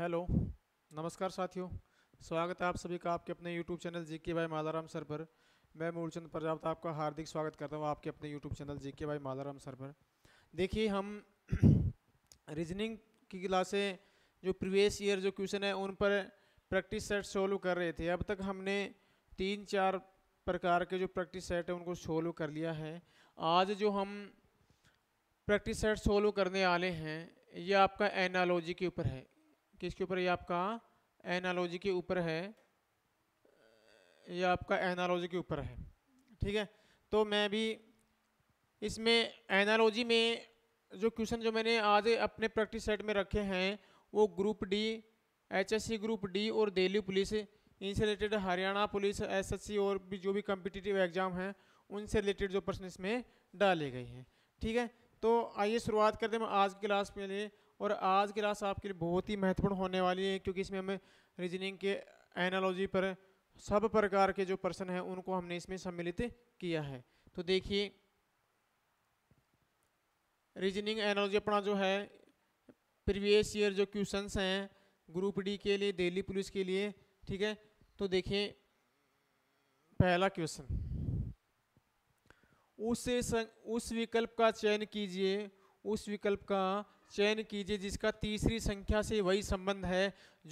hello नमस्कार साथियों स्वागत है आप सभी का आपके अपने यूट्यूब चैनल जी के भाई मालाराम सर पर मैं मूलचंद प्रजापत आपका हार्दिक स्वागत करता हूँ आपके अपने यूट्यूब चैनल जी के भाई मालाराम सर पर देखिए हम रीजनिंग की क्लासें जो प्रीवियस ईयर जो क्वेश्चन है उन पर प्रैक्टिस सेट सोल्व कर रहे थे अब तक हमने तीन चार प्रकार के जो प्रैक्टिस सेट है उनको सोल्व कर लिया है आज जो हम प्रैक्टिस सेट सोल्व करने वाले हैं ये आपका एनालॉजी के ऊपर है किसके ऊपर ये आपका एनालॉजी के ऊपर है ये आपका एनालॉजी के ऊपर है ठीक है तो मैं भी इसमें एनालॉजी में जो क्वेश्चन जो मैंने आज अपने प्रैक्टिस सेट में रखे हैं वो group D HSC group D और दिल्ली पुलिस इनसे रिलेटेड हरियाणा पुलिस एसएससी और भी जो भी कम्पिटिटिव एग्जाम हैं उनसे रिलेटेड जो प्रश्न इसमें डाले गए हैं ठीक है तो आइए शुरुआत करते हैं आज की क्लास के लिए और आज की क्लास आपके लिए बहुत ही महत्वपूर्ण होने वाली है क्योंकि इसमें हमें रीजनिंग के एनालॉजी पर सब प्रकार के जो प्रश्न हैं उनको हमने इसमें सम्मिलित किया है तो देखिए रीजनिंग एनालॉजी अपना जो है प्रीवियस ईयर जो क्वेश्चन हैं ग्रुप डी के लिए दिल्ली पुलिस के लिए ठीक है तो देखिए पहला क्वेश्चन उस उस विकल्प का चयन कीजिए उस विकल्प का चयन कीजिए जिसका तीसरी संख्या से वही संबंध है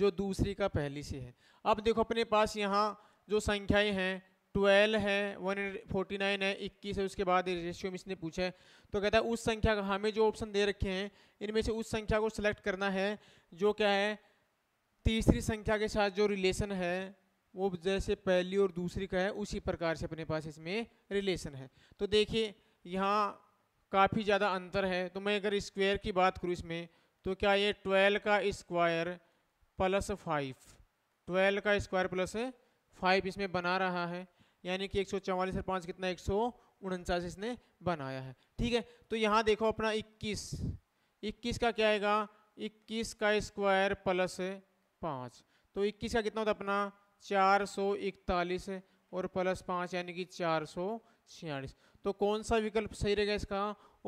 जो दूसरी का पहली से है अब देखो अपने पास यहाँ जो संख्याएं हैं ट्वेल्व है वन फोर्टी नाइन है इक्कीस है उसके बाद रेशियो में इसने पूछा है तो कहता है उस संख्या का हमें जो ऑप्शन दे रखे हैं इनमें से उस संख्या को सिलेक्ट करना है जो क्या है तीसरी संख्या के साथ जो रिलेशन है वो जैसे पहली और दूसरी का है उसी प्रकार से अपने पास इसमें रिलेशन है तो देखिए यहाँ काफ़ी ज़्यादा अंतर है तो मैं अगर स्क्वायर की बात करूँ इसमें तो क्या ये ट्वेल्व का स्क्वायर प्लस फाइव ट्वेल्व का स्क्वायर प्लस फाइव इसमें बना रहा है यानी कि एक सौ चवालीस और पाँच कितना एक सौ उनचास इसने बनाया है ठीक है तो यहाँ देखो अपना इक्कीस इक्कीस का क्या आएगा इक्कीस का स्क्वायर प्लस पाँच तो इक्कीस का कितना होता अपना चार सौ इकतालीस और प्लस पाँच यानी कि चार सौ छियालीस तो कौन सा विकल्प सही रहेगा इसका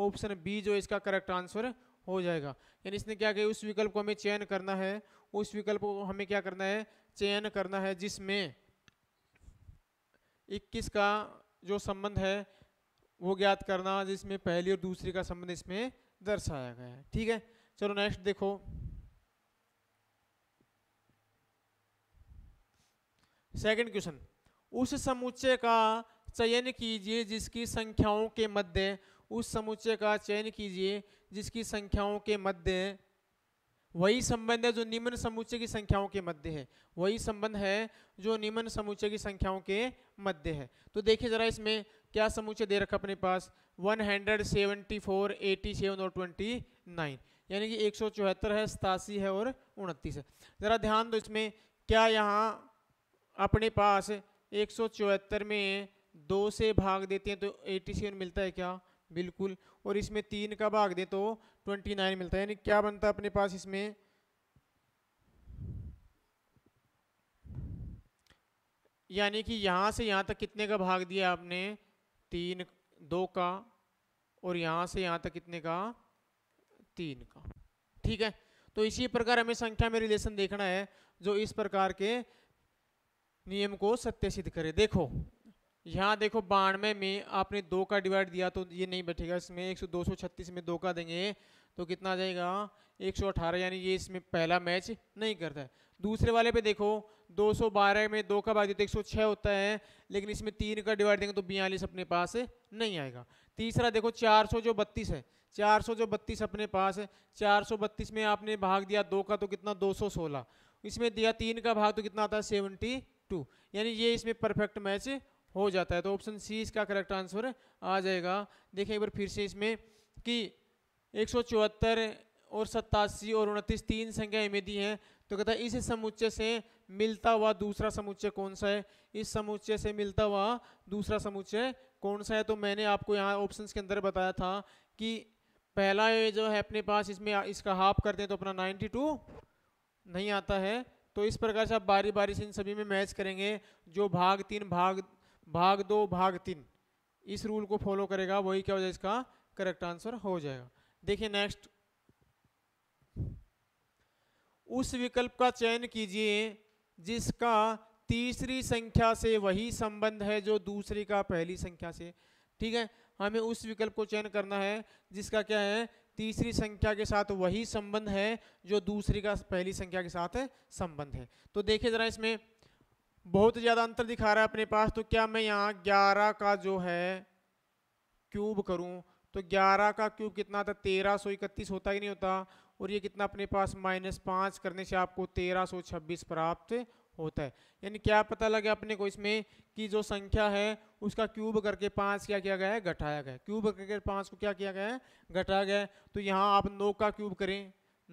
ऑप्शन बी जो इसका करेक्ट आंसर हो जाएगा यानी इसने क्या किया उस विकल्प को हमें चयन करना है उस विकल्प को हमें क्या करना है चयन करना है जिसमें 21 का जो संबंध है वो ज्ञात करना जिसमें पहली और दूसरी का संबंध इसमें दर्शाया गया है ठीक है चलो नेक्स्ट देखो सेकंड क्वेश्चन उस समुच्चय का चयन कीजिए जिसकी संख्याओं के मध्य उस समुच्चय का चयन कीजिए जिसकी संख्याओं के मध्य वही संबंध है जो निम्न समुच्चय की संख्याओं के मध्य है वही संबंध है जो निम्न समुच्चय की संख्याओं के मध्य है तो देखिए जरा इसमें क्या समुच्चय दे रखा अपने पास 174, 87 और 29 यानी कि एक है सतासी है और उनतीस है ज़रा ध्यान दो इसमें क्या यहाँ अपने पास एक में दो से भाग देते हैं तो 87 सेवन मिलता है क्या बिल्कुल और इसमें तीन का भाग दे तो ट्वेंटी मिलता है यानी क्या बनता है अपने पास इसमें यानी कि यहाँ से यहाँ तक कितने का भाग दिया आपने तीन दो का और यहाँ से यहाँ तक कितने का तीन का ठीक है तो इसी प्रकार हमें संख्या में रिलेशन देखना है जो इस प्रकार के नियम को सत्य सिद्ध करे देखो यहाँ देखो बानवे में आपने दो का डिवाइड दिया तो ये नहीं बैठेगा इसमें एक सौ दो सौ छत्तीस में दो का देंगे तो कितना आ जाएगा एक सौ अठारह यानी ये इसमें पहला मैच नहीं करता है दूसरे वाले पे देखो दो सौ बारह में दो का भाग देते तो एक सौ छः होता है लेकिन इसमें तीन का डिवाइड देंगे तो बयालीस अपने पास नहीं आएगा तीसरा देखो चार सौ जो बत्तीस है चार सौ जो बत्तीस अपने पास है चार सौ बत्तीस में आपने भाग दिया दो का तो कितना दो सौ सोलह इसमें दिया तीन का भाग तो कितना आता है सेवेंटी टू यानी ये इसमें परफेक्ट मैच हो जाता है तो ऑप्शन सी इसका करेक्ट आंसर आ जाएगा देखें एक बार फिर से इसमें कि एक और सत्तासी और उनतीस तीन संख्याएं में दी हैं तो कहता है इस समुच्चय से मिलता हुआ दूसरा समुच्चय कौन सा है इस समुच्चय से मिलता हुआ दूसरा समुच्चय कौन सा है तो मैंने आपको यहाँ ऑप्शन के अंदर बताया था कि पहला ये जो है अपने पास इसमें इसका हाफ करते हैं तो अपना 92 नहीं आता है तो इस प्रकार से आप बारी बारी से इन सभी में मैच करेंगे जो भाग तीन भाग भाग दो भाग तीन इस रूल को फॉलो करेगा वही क्या हो जाएगा इसका करेक्ट आंसर हो जाएगा देखिए नेक्स्ट उस विकल्प का चयन कीजिए जिसका तीसरी संख्या से वही संबंध है जो दूसरी का पहली संख्या से ठीक है हमें उस विकल्प को चयन करना है जिसका क्या है तीसरी संख्या के साथ वही संबंध है जो दूसरी का पहली संख्या के साथ संबंध है तो देखिए जरा इसमें बहुत ज़्यादा अंतर दिखा रहा है अपने पास तो क्या मैं यहाँ ग्यारह का जो है क्यूब करूँ तो ग्यारह का क्यूब कितना था तेरह सौ इकतीस होता ही नहीं होता और ये कितना अपने पास माइनस पाँच करने से आपको तेरह सौ छब्बीस प्राप्त होता है यानी क्या पता लगे अपने को इसमें कि जो संख्या है उसका क्यूब करके पाँच क्या किया गया है घटाया गया क्यूब करके पाँच को क्या किया गया है घटाया गया तो यहाँ आप नौ का क्यूब करें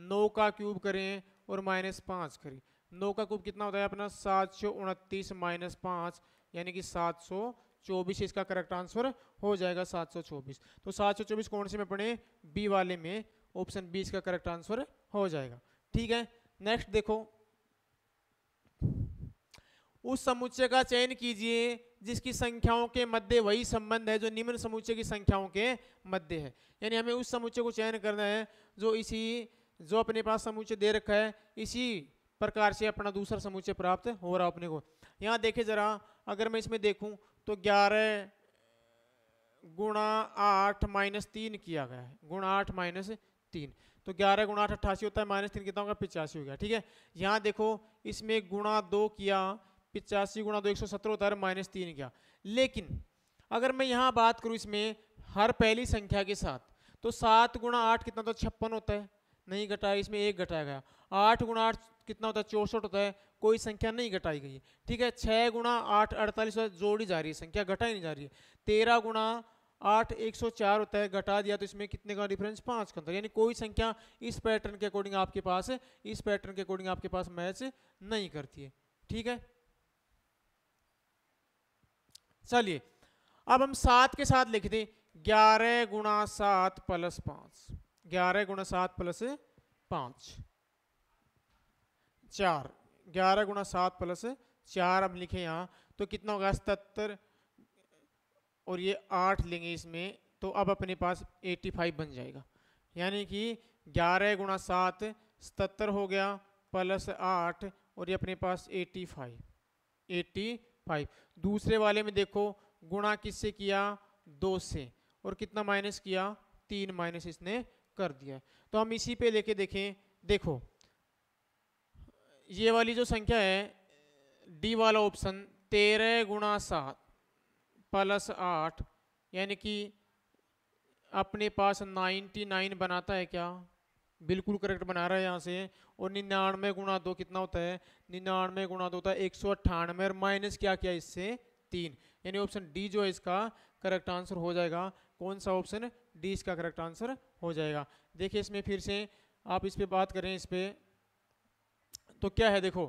नौ का क्यूब करें और माइनस पाँच करें नौ का कुब कितना होता है अपना सात सौ उनतीस माइनस पाँच यानी कि सात सौ चौबीस इसका करेक्ट आंसर हो जाएगा सात सौ चौबीस तो सात सौ चौबीस कौन से में पढ़े बी वाले में ऑप्शन बी इसका करेक्ट आंसर हो जाएगा ठीक है नेक्स्ट देखो उस समुच्चय का चयन कीजिए जिसकी संख्याओं के मध्य वही संबंध है जो निम्न समुच्चय की संख्याओं के मध्य है यानी हमें उस समुच्चय को चयन करना है जो इसी जो अपने पास समुच्चय दे रखा है इसी प्रकार से अपना दूसरा समुच्चय प्राप्त हो रहा अपने को यहाँ देखे जरा अगर मैं इसमें देखूँ तो ग्यारह गुणा आठ माइनस तीन किया गया है गुणा आठ माइनस तीन तो ग्यारह गुणा आठ अट्ठासी होता है माइनस तीन कितना होगा पिचासी हो गया ठीक है यहाँ देखो इसमें गुणा दो किया पिचासी गुणा दो एक सौ सत्रह होता है माइनस तीन किया लेकिन अगर मैं यहाँ बात करूँ इसमें हर पहली संख्या के साथ तो सात गुणा आठ कितना तो छप्पन होता है नहीं घटाया इसमें एक घटाया गया आठ गुणा आठ कितना होता है चौंसठ होता है कोई संख्या नहीं घटाई गई ठीक है छः गुणा आठ अड़तालीस जोड़ी जा रही है संख्या घटाई नहीं जा रही है तेरह गुणा आठ एक सौ चार होता है घटा दिया तो इसमें कितने का डिफरेंस पाँच का अंतर यानी कोई संख्या इस पैटर्न के अकॉर्डिंग आपके पास इस पैटर्न के अकॉर्डिंग आपके पास मैच नहीं करती है ठीक है चलिए अब हम सात के साथ लिख दें ग्यारह गुणा सात प्लस पाँच ग्यारह गुणा सात प्लस पाँच चार ग्यारह गुणा सात प्लस चार अब लिखे यहाँ तो कितना होगा सतर और ये आठ लेंगे इसमें तो अब अपने पास एट्टी फाइव बन जाएगा यानी कि ग्यारह गुणा सात सतर हो गया प्लस आठ और ये अपने पास एट्टी फाइव एट्टी फाइव दूसरे वाले में देखो गुणा किससे किया दो से और कितना माइनस किया तीन माइनस इसने कर दिया तो हम इसी पे लेके देखें देखो ये वाली जो संख्या है डी वाला ऑप्शन तेरह गुणा सात प्लस आठ यानी कि अपने पास नाइन्टी नाइन बनाता है क्या बिल्कुल करेक्ट बना रहा है यहाँ से और निन्यानवे गुणा दो कितना होता है निन्यानवे गुणा दो होता है एक सौ अट्ठानवे और माइनस क्या किया इससे तीन यानी ऑप्शन डी जो है इसका करेक्ट आंसर हो जाएगा कौन सा ऑप्शन डी इसका करेक्ट आंसर हो जाएगा देखिए इसमें फिर से आप इस पर बात करें इस पर तो क्या है देखो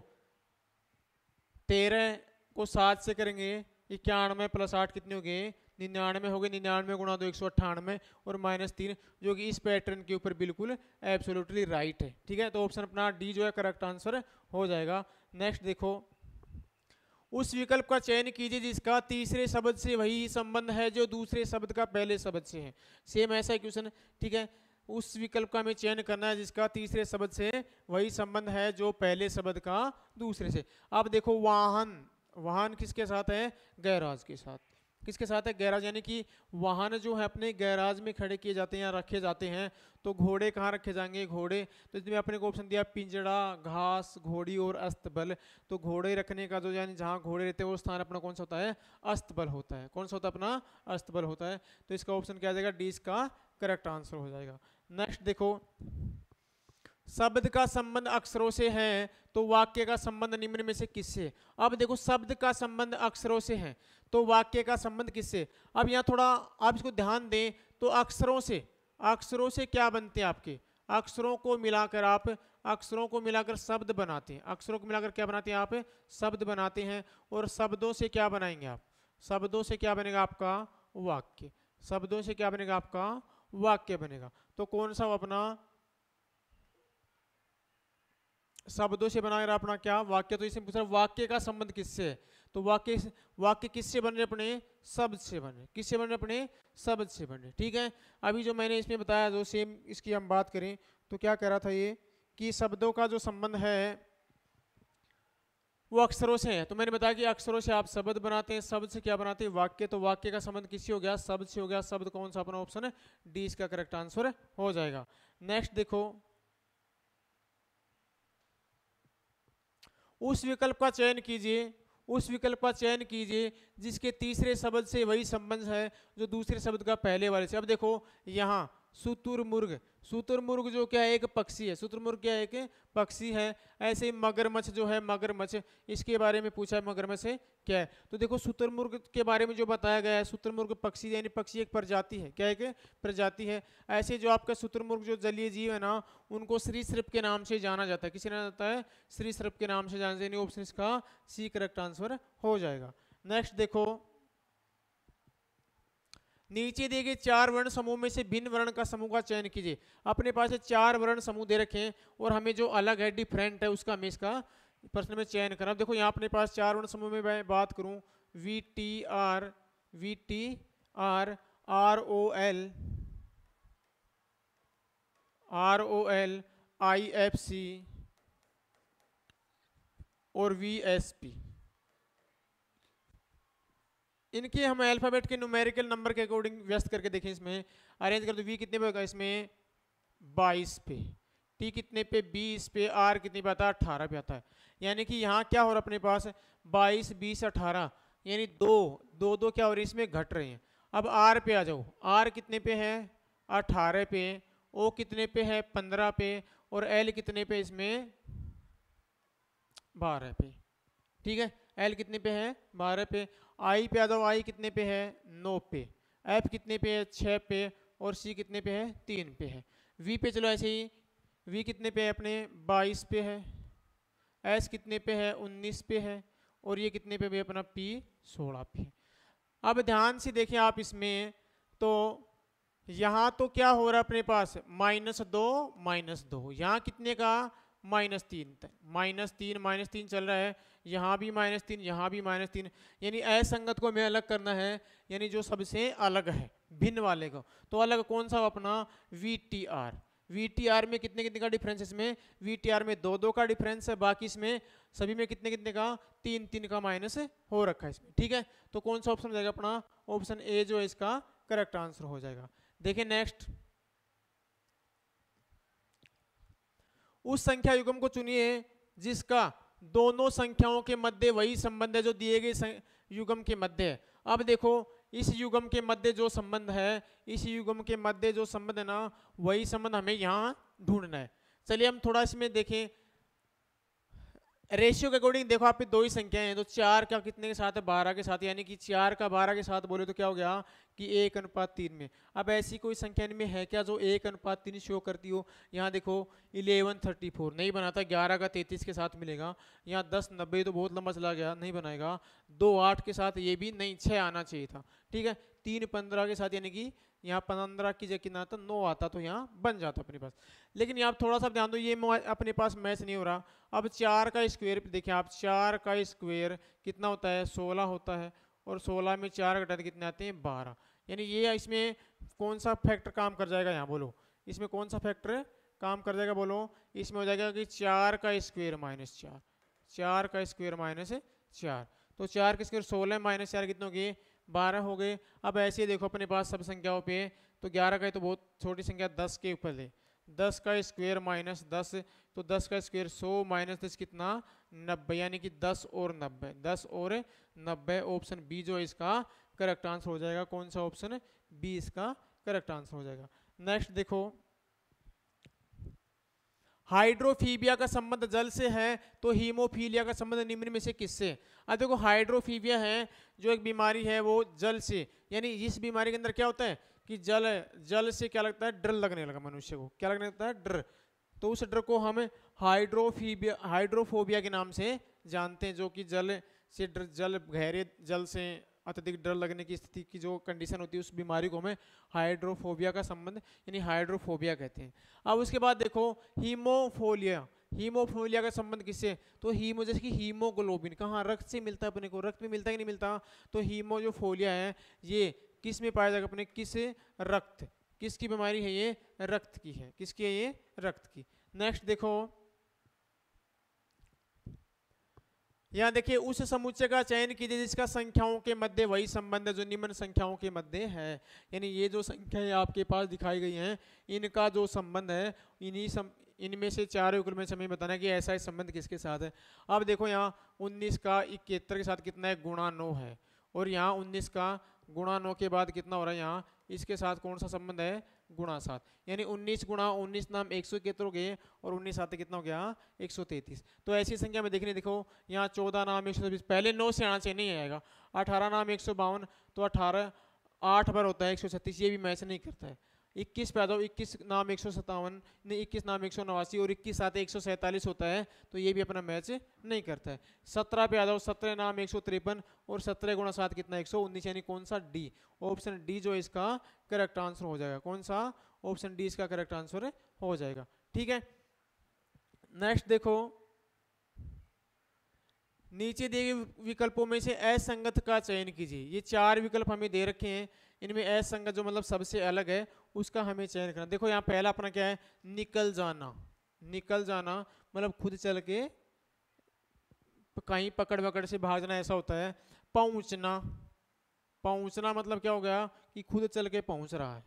तेरह को सात से करेंगे इक्यानवे प्लस आठ कितने हो गए निन्यानवे हो गए निन्यानवे गुणा दो एक सौ अट्ठानवे और माइनस तीन जो कि इस पैटर्न के ऊपर बिल्कुल एब्सोल्युटली राइट है ठीक है तो ऑप्शन अपना डी जो है करेक्ट आंसर हो जाएगा नेक्स्ट देखो उस विकल्प का चयन कीजिए जिसका तीसरे शब्द से वही संबंध है जो दूसरे शब्द का पहले शब्द से है सेम ऐसा क्वेश्चन ठीक है उस विकल्प का हमें चयन करना है जिसका तीसरे शब्द से वही संबंध है जो पहले शब्द का दूसरे से अब देखो वाहन वाहन किसके साथ है गैराज के साथ किसके साथ है गैराज यानी कि वाहन जो है अपने गैराज में खड़े किए जाते हैं या रखे जाते हैं तो घोड़े कहाँ रखे जाएंगे घोड़े तो इसमें अपने को ऑप्शन दिया पिंजड़ा घास घोड़ी और अस्तबल तो घोड़े रखने का जो यानी जहाँ घोड़े रहते हैं वो स्थान अपना कौन सा होता है अस्तबल होता है कौन सा होता है अपना अस्तबल होता है तो इसका ऑप्शन क्या आ जाएगा डी इसका करेक्ट आंसर हो जाएगा नेक्स्ट देखो शब्द का संबंध अक्षरों से है तो वाक्य का संबंध निम्न में से किससे अब देखो शब्द का संबंध अक्षरों से है तो वाक्य का संबंध किससे अब यहाँ थोड़ा आप इसको ध्यान दें तो अक्षरों से अक्षरों से क्या बनते हैं आपके अक्षरों को मिलाकर आप अक्षरों को मिलाकर शब्द बनाते हैं अक्षरों को मिलाकर क्या बनाते हैं आप शब्द बनाते हैं और शब्दों से क्या बनाएंगे आप शब्दों से क्या बनेगा आपका वाक्य शब्दों से क्या बनेगा आपका वाक्य बनेगा तो कौन सा अपना शब्दों से बना अपना क्या वाक्य तो इसमें पूछ रहा वाक्य का संबंध किससे है तो वाक्य वाक्य किससे बन रहे अपने शब्द से बन रहे किससे बन रहे अपने शब्द से बन रहे ठीक है अभी जो मैंने इसमें बताया जो सेम इसकी हम बात करें तो क्या कह रहा था ये कि शब्दों का जो संबंध है वो अक्षरों से है तो मैंने बताया कि अक्षरों से आप शब्द बनाते हैं शब्द से क्या बनाते हैं वाक्य तो वाक्य का संबंध किसी हो गया शब्द से हो गया शब्द कौन सा अपना ऑप्शन है डी इसका करेक्ट आंसर हो जाएगा नेक्स्ट देखो उस विकल्प का चयन कीजिए उस विकल्प का चयन कीजिए जिसके तीसरे शब्द से वही संबंध है जो दूसरे शब्द का पहले वाले से अब देखो यहाँ शुतुरमुर्ग सुतुरमुर्ग जो क्या है एक पक्षी है सुतुरमुर्ग क्या है एक पक्षी है ऐसे ही मगरमच्छ जो है मगरमच्छ इसके बारे में पूछा है मगरमच्छ क्या है तो देखो सुतुरमुर्ग के बारे में जो बताया गया है सुतुरमुर्ग पक्षी यानी पक्षी एक प्रजाति है क्या एक प्रजाति है ऐसे जो आपका सुतुरमुर्ग जो जलीय जीव है ना उनको श्री सृप के नाम से जाना जाता है किसी जाना जाता है श्री सृप के नाम से जाना जाता ऑप्शन इसका सी करेक्ट आंसर हो जाएगा नेक्स्ट देखो नीचे दिए गए चार वर्ण समूह में से भिन्न वर्ण का समूह का चयन कीजिए अपने पास चार वर्ण समूह दे रखे हैं और हमें जो अलग है डिफरेंट है उसका हमें इसका प्रश्न में चयन करना देखो यहाँ अपने पास चार वर्ण समूह में मैं बात करूँ V T R V T R R O L R O L I F C और वी एस पी इनके हम अल्फ़ाबेट के न्यूमेरिकल नंबर के अकॉर्डिंग व्यस्त करके देखें इसमें अरेंज कर दो वी कितने पे होगा इसमें बाईस पे टी कितने पे बीस पे आर कितने पे आता है अट्ठारह पे आता है यानी कि यहाँ क्या हो रहा है अपने पास बाईस बीस अठारह यानी दो दो दो क्या हो रही है इसमें घट रहे हैं अब आर पे आ जाओ आर कितने पे है अठारह पे ओ कितने पे है पंद्रह पे और एल कितने पे इसमें बारह पे ठीक है एल कितने पे है बारह पे आई पे आ जाओ आई कितने पे है नौ पे एफ कितने पे है छः पे और सी कितने पे है तीन पे है वी पे चलो ऐसे ही वी कितने पे है अपने बाईस पे है एस कितने पे है उन्नीस पे है और ये कितने पे भी अपना पी सोलह पे है अब ध्यान से देखें आप इसमें तो यहाँ तो क्या हो रहा है अपने पास माइनस दो माइनस दो यहाँ कितने का माइनस तीन तक माइनस तीन माइनस तीन चल रहा है यहाँ भी माइनस तीन यहाँ भी माइनस तीन यानी असंगत को हमें अलग करना है यानी जो सबसे अलग है भिन्न वाले को तो अलग कौन सा अपना V T R V T R में कितने कितने का डिफरेंस इसमें वी टी आर में दो दो का डिफरेंस है बाकी इसमें सभी में कितने कितने का तीन तीन का माइनस हो रखा है इसमें ठीक है तो कौन सा ऑप्शन जाएगा अपना ऑप्शन ए जो है इसका करेक्ट आंसर हो जाएगा देखिए नेक्स्ट उस संख्या युग्म को चुनिए जिसका दोनों संख्याओं के मध्य वही संबंध है जो दिए गए युगम के मध्य अब देखो इस युगम के मध्य जो संबंध है इस युगम के मध्य जो संबंध है ना वही संबंध हमें यहाँ ढूंढना है चलिए हम थोड़ा इसमें देखें रेशियो के अकॉर्डिंग देखो आपकी दो ही संख्याएं हैं तो चार का कितने के साथ है बारह के साथ यानी कि चार का बारह के साथ बोले तो क्या हो गया कि एक अनुपात तीन में अब ऐसी कोई संख्या इनमें है क्या जो एक अनुपात तीन शो करती हो यहाँ देखो इलेवन थर्टी फोर नहीं बनाता ग्यारह का तैतीस के साथ मिलेगा यहाँ दस नब्बे तो बहुत लंबा चला गया नहीं बनाएगा दो आठ के साथ ये भी नहीं छः आना चाहिए था ठीक है तीन पंद्रह के साथ यानी कि यहाँ पंद्रह की जगह कितना आता तो नौ आता तो यहाँ बन जाता अपने पास लेकिन यहाँ थोड़ा सा ध्यान दो ये अपने पास मैच नहीं हो रहा अब चार का स्क्वेयर देखिए आप चार का स्क्वेयर कितना होता है सोलह होता है और सोलह में चार घटा कितने आते हैं बारह यानी ये इसमें कौन सा फैक्टर काम कर जाएगा यहाँ बोलो इसमें कौन सा फैक्टर काम कर जाएगा बोलो इसमें हो जाएगा कि चार का स्क्वेयर माइनस चार चार का स्क्वेयर माइनस चार तो चार के स्क्वेयर सोलह माइनस चार कितने हो गए बारह हो गए अब ऐसे देखो अपने पास सब संख्याओं पे तो ग्यारह का तो बहुत छोटी संख्या दस के ऊपर है दस का स्क्वेयर माइनस दस तो दस का स्क्वेयर सौ माइनस दस कितना नब्बे यानी कि दस और नब्बे दस और नब्बे ऑप्शन बी जो है इसका करेक्ट आंसर हो जाएगा कौन सा ऑप्शन बी इसका करेक्ट आंसर हो जाएगा नेक्स्ट देखो हाइड्रोफीबिया का संबंध जल से है तो हीमोफीलिया का संबंध निम्न में से किससे अब देखो हाइड्रोफीबिया है जो एक बीमारी है वो जल से यानी इस बीमारी के अंदर क्या होता है कि जल जल से क्या लगता है डर लगने लगा मनुष्य को क्या लगने लगता है डर तो उस डर को हम हाइड्रोफीबिया हाइड्रोफोबिया के नाम से जानते हैं जो कि जल से डर जल गहरे जल से अत्यधिक डर लगने की स्थिति की जो कंडीशन होती है उस बीमारी को हमें हाइड्रोफोबिया का संबंध यानी हाइड्रोफोबिया कहते हैं अब उसके बाद देखो हीमोफोलिया हीमोफोलिया का संबंध किससे तो हीमो जैसे कि हीमोग्लोबिन कहाँ रक्त से मिलता है अपने को रक्त में मिलता कि नहीं मिलता तो हीमो जो फोलिया है ये किस में पाया जाएगा अपने किस रक्त किसकी बीमारी है ये रक्त की है किसकी है ये रक्त की नेक्स्ट देखो यहाँ देखिए उस समुच्चय का चयन कीजिए जिसका संख्याओं के मध्य वही संबंध है जो निम्न संख्याओं के मध्य है यानी ये जो संख्याएं आपके पास दिखाई गई हैं इनका जो संबंध है इन्हीं सम इनमें से चार युगल में से हमें बताना है कि ऐसा ही संबंध किसके साथ है अब देखो यहाँ उन्नीस का इकहत्तर के साथ कितना है गुणा नौ है और यहाँ उन्नीस का गुणा नौ के बाद कितना हो रहा है यहाँ इसके साथ कौन सा संबंध है गुणा सात यानी उन्नीस गुणा उन्नीस नाम एक सौ इकहत्तर हो गए और उन्नीस सात कितना हो गया एक सौ तैतीस तो ऐसी संख्या में देखने देखो यहाँ चौदह नाम एक सौ छब्बीस पहले नौ से आना चाहिए नहीं आएगा अठारह नाम एक सौ बावन तो अठारह आठ बार होता है एक सौ छत्तीस ये भी मैच नहीं करता है इक्कीस पे आ जाओ इक्कीस नाम एक सौ सत्तावन नहीं इक्कीस नाम एक सौ नवासी और इक्कीस साथ एक सौ सैंतालीस होता है तो ये भी अपना मैच नहीं करता है सत्रह पे आ जाओ सत्रह नाम एक सौ तिरपन और सत्रह गुणा सात कितना एक सौ उन्नीस यानी कौन सा डी ऑप्शन डी जो इसका करेक्ट आंसर हो जाएगा कौन सा ऑप्शन डी इसका करेक्ट आंसर हो जाएगा ठीक है नेक्स्ट देखो नीचे दिए गए विकल्पों में से असंगत का चयन कीजिए ये चार विकल्प हमें दे रखे हैं इनमें असंगत जो मतलब सबसे अलग है उसका हमें चयन करना देखो यहाँ पहला अपना क्या है निकल जाना निकल जाना मतलब खुद चल के कहीं पकड़ पकड़ से भाग जाना ऐसा होता है पहुँचना पहुँचना मतलब क्या हो गया कि खुद चल के पहुँच रहा है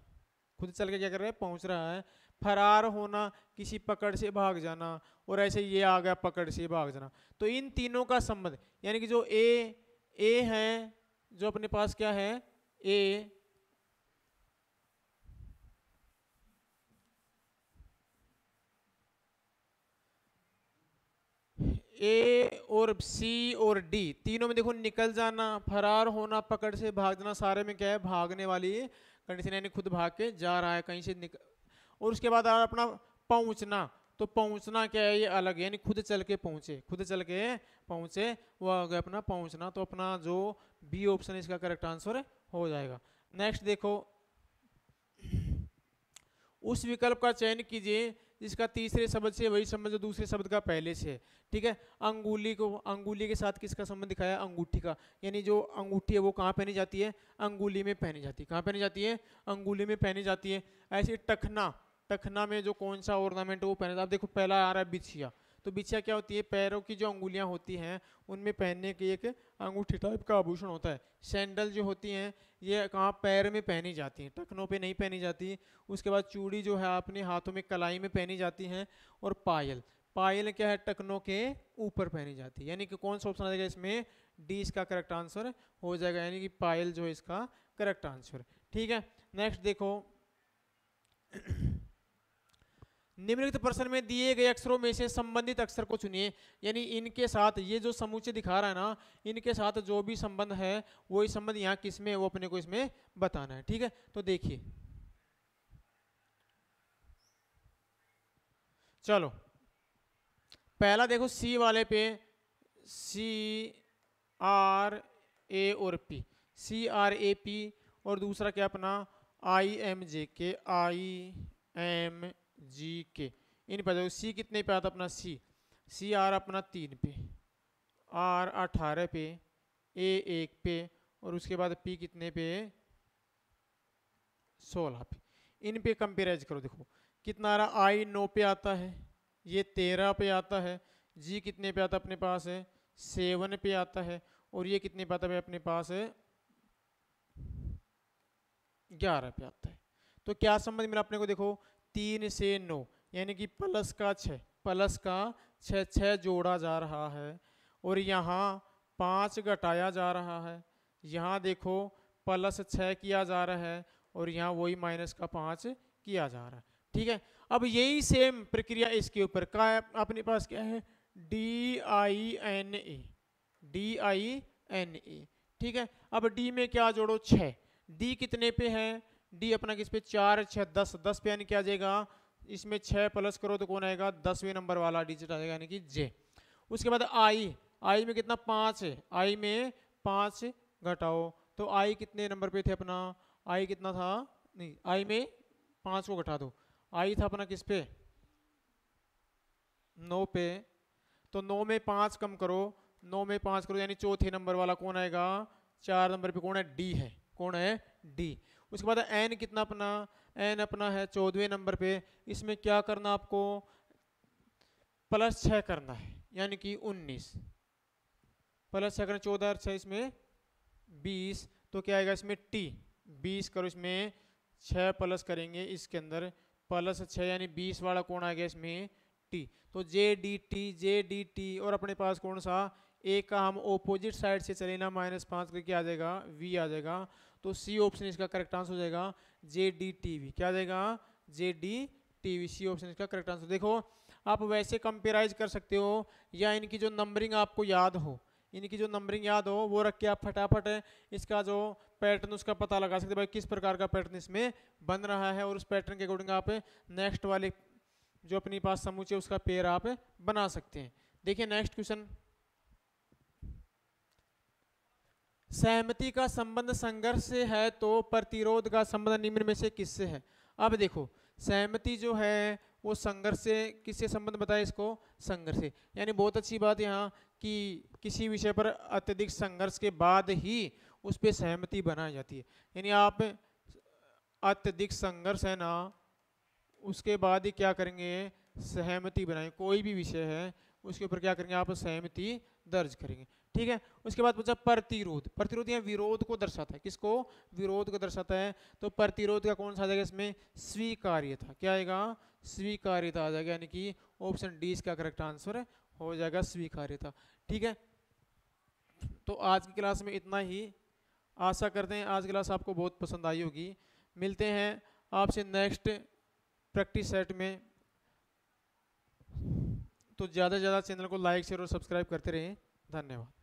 खुद चल के क्या कर रहा है पहुँच रहा है फरार होना किसी पकड़ से भाग जाना और ऐसे ये आ गया पकड़ से भाग जाना तो इन तीनों का संबंध यानी कि जो ए ए हैं जो अपने पास क्या है ए ए और सी और डी तीनों में देखो निकल जाना फरार होना पकड़ से भागना सारे में क्या है भागने वाली कंडीशन यानी खुद भाग के जा रहा है कहीं से निकल और उसके बाद अपना पहुंचना तो पहुंचना क्या है ये अलग है यानी खुद चल के पहुंचे खुद चल के पहुंचे वो आ गया अपना पहुंचना तो अपना जो बी ऑप्शन इसका करेक्ट आंसर हो जाएगा नेक्स्ट देखो उस विकल्प का चयन कीजिए इसका तीसरे शब्द से वही संबंध जो दूसरे शब्द का पहले से है ठीक है अंगुली को अंगुली के साथ किसका संबंध दिखाया अंगूठी का यानी जो अंगूठी है वो कहाँ पहनी जाती है अंगुली में पहनी जाती है कहाँ पहनी जाती है अंगुली में पहनी जाती है ऐसे टखना टखना में जो कौन सा ऑर्नामेंट वो पहना जाता है देखो पहला आ रहा है बिछिया तो बिछिया क्या होती है पैरों की जो अंगुलियाँ होती हैं उनमें पहनने की एक अंगूठी टाइप का आभूषण होता है सैंडल जो होती हैं ये कहाँ पैर में पहनी जाती हैं टखनों पे नहीं पहनी जाती उसके बाद चूड़ी जो है अपने हाथों में कलाई में पहनी जाती हैं और पायल पायल क्या है टखनों के ऊपर पहनी जाती है यानी कि कौन सा ऑप्शन आ जाएगा इसमें डी इसका करेक्ट आंसर हो जाएगा यानी कि पायल जो है इसका करेक्ट आंसर ठीक है नेक्स्ट देखो निम्नलिखित प्रश्न में दिए गए अक्षरों में से संबंधित अक्षर को चुनिए यानी इनके साथ ये जो समूचे दिखा रहा है ना इनके साथ जो भी संबंध है वही संबंध यहाँ किस में वो अपने को इसमें बताना है ठीक है तो देखिए चलो पहला देखो सी वाले पे सी आर ए और P C R A P और दूसरा क्या अपना आई एम जे के आई एम जी के इन पे सी कितने पे आता अपना सी सी आर अपना तीन पे आर अठारह पे ए एक पे और उसके बाद पी कितने पे सोलह पे इन पे कंपेराइज करो देखो कितना आ रहा आई नौ पे आता है ये तेरह पे आता है जी कितने पे आता अपने पास है सेवन पे आता है और ये कितने पे आता है अपने पास है ग्यारह पे आता है तो क्या संबंध मेरा अपने को देखो तीन से नौ यानी कि प्लस का छः प्लस का छः छः जोड़ा जा रहा है और यहाँ पाँच घटाया जा रहा है यहाँ देखो प्लस छः किया जा रहा है और यहाँ वही माइनस का पाँच किया जा रहा है ठीक है अब यही सेम प्रक्रिया इसके ऊपर का है अपने पास क्या है D I N A D I N A ठीक है अब डी में क्या जोड़ो छः डी कितने पे है डी अपना किस पे चार छः दस दस पे यानी क्या आ जाएगा इसमें छः प्लस करो तो कौन आएगा दसवें नंबर वाला डिजिट आ जाएगा यानी कि जे उसके बाद आई आई में कितना पाँच है आई में पाँच घटाओ तो आई कितने नंबर पे थे अपना आई कितना था नहीं आई में पाँच को घटा दो आई था अपना किस पे नौ पे तो नौ में पाँच कम करो नौ में पाँच करो यानी चौथे नंबर वाला कौन आएगा चार नंबर पे कौन है डी है कौन है डी उसके बाद एन कितना अपना एन अपना है चौदहवें नंबर पे इसमें क्या करना आपको प्लस छः करना है यानी कि उन्नीस प्लस छः करना चौदह छः इसमें बीस तो क्या आएगा इसमें टी बीस करो इसमें छः प्लस करेंगे इसके अंदर प्लस छः यानी बीस वाला कौन आ गया इसमें टी तो J D T J D T और अपने पास कौन सा ए का हम ओपोजिट साइड से चले ना माइनस पाँच करके आ जाएगा वी आ जाएगा तो सी ऑप्शन इसका करेक्ट आंसर हो जाएगा जे डी टी वी क्या देगा J D T V C option इसका करेक्ट आंसर देखो आप वैसे कंपेराइज कर सकते हो या इनकी जो नंबरिंग आपको याद हो इनकी जो नंबरिंग याद हो वो रख के आप फटाफट इसका जो पैटर्न उसका पता लगा सकते भाई किस प्रकार का पैटर्न इसमें बन रहा है और उस पैटर्न के अकॉर्डिंग आप नेक्स्ट वाले जो अपने पास समूचे उसका पेयर आप बना सकते हैं देखिए नेक्स्ट क्वेश्चन सहमति का संबंध संघर्ष से है तो प्रतिरोध का संबंध निम्न में से किससे है अब देखो सहमति जो है वो संघर्ष से किससे संबंध बताए इसको संघर्ष से यानी बहुत अच्छी बात यहाँ कि किसी विषय पर अत्यधिक संघर्ष के बाद ही उस पर सहमति बनाई जाती है यानी आप अत्यधिक संघर्ष है ना उसके बाद ही क्या करेंगे सहमति बनाए कोई भी विषय है उसके ऊपर क्या करेंगे आप सहमति दर्ज करेंगे ठीक है उसके बाद पूछा प्रतिरोध प्रतिरोध या विरोध को दर्शाता है किसको विरोध को दर्शाता है तो प्रतिरोध का कौन सा आ जाएगा इसमें स्वीकार्यता क्या आएगा स्वीकार्यता आ जाएगा यानी कि ऑप्शन डी इसका करेक्ट आंसर हो जाएगा स्वीकार्यता ठीक है तो आज की क्लास में इतना ही आशा करते हैं आज की क्लास आपको बहुत पसंद आई होगी मिलते हैं आपसे नेक्स्ट प्रैक्टिस सेट में तो ज़्यादा से ज़्यादा चैनल को लाइक शेयर और सब्सक्राइब करते रहें धन्यवाद